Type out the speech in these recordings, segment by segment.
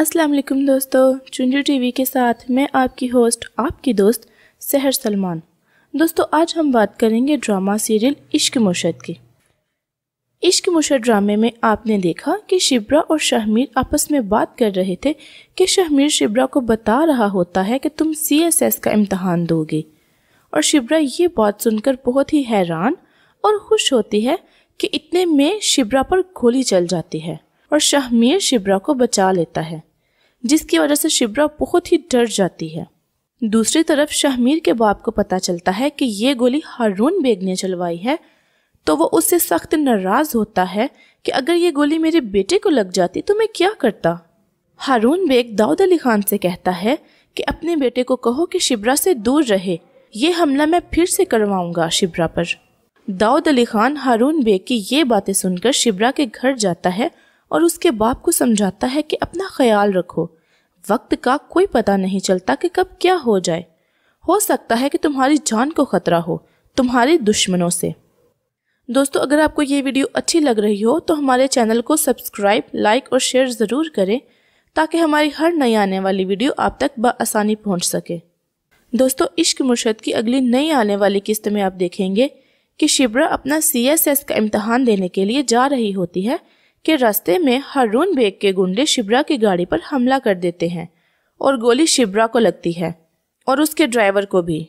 अस्सलाम वालेकुम दोस्तों चुंजू टीवी के साथ मैं आपकी होस्ट आपकी दोस्त सहर सलमान दोस्तों आज हम बात करेंगे ड्रामा सीरियल इश्क मुर्शद की इश्क मुर्शद ड्रामे में आपने देखा कि शिब्रा और शहमीर आपस में बात कर रहे थे कि शहमीर शिब्रा को बता रहा होता है कि तुम सी एस एस का इम्तहान दोगे और शिब्रा ये बात सुनकर बहुत ही हैरान और खुश होती है कि इतने में शिब्रा पर गोली चल जाती है और शाहमीर शिब्रा को बचा लेता है जिसकी वजह से शिब्रा बहुत ही डर जाती है दूसरी तरफ शहमीर के बाप को पता चलता है कि ये गोली हारून बेग ने चलवाई है तो वो उससे सख्त नाराज होता है कि अगर ये गोली मेरे बेटे को लग जाती तो मैं क्या करता हारून बेग दाऊद अली खान से कहता है कि अपने बेटे को कहो कि शिब्रा से दूर रहे ये हमला मैं फिर से करवाऊंगा शिब्रा पर दाऊद अली खान हारून बेग की ये बातें सुनकर शिब्रा के घर जाता है और उसके बाप को समझाता है कि अपना ख्याल रखो वक्त का कोई पता नहीं चलता कि कब क्या हो जाए हो सकता है कि तुम्हारी जान को खतरा हो तुम्हारे दुश्मनों से दोस्तों अगर आपको ये वीडियो अच्छी लग रही हो तो हमारे चैनल को सब्सक्राइब लाइक और शेयर ज़रूर करें ताकि हमारी हर नई आने वाली वीडियो आप तक बसानी पहुँच सके दोस्तों इश्क मुर्शद की अगली नई आने वाली किस्त में आप देखेंगे कि शिब्रा अपना सी एस एस का इम्तहान देने के लिए जा रही होती है कि रास्ते में हरून बेग के गुंडे शिब्रा की गाड़ी पर हमला कर देते हैं और गोली शिब्रा को लगती है और उसके ड्राइवर को भी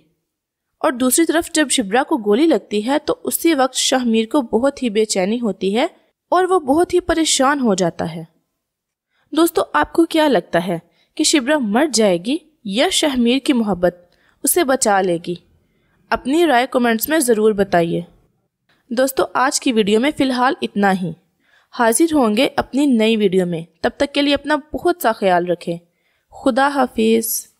और दूसरी तरफ जब शिब्रा को गोली लगती है तो उसी वक्त शाहमीर को बहुत ही बेचैनी होती है और वो बहुत ही परेशान हो जाता है दोस्तों आपको क्या लगता है कि शिब्रा मर जाएगी या शाहमीर की मोहब्बत उसे बचा लेगी अपनी राय कमेंट्स में ज़रूर बताइए दोस्तों आज की वीडियो में फ़िलहाल इतना ही हाजिर होंगे अपनी नई वीडियो में तब तक के लिए अपना बहुत सा ख्याल रखें खुदा हाफिज़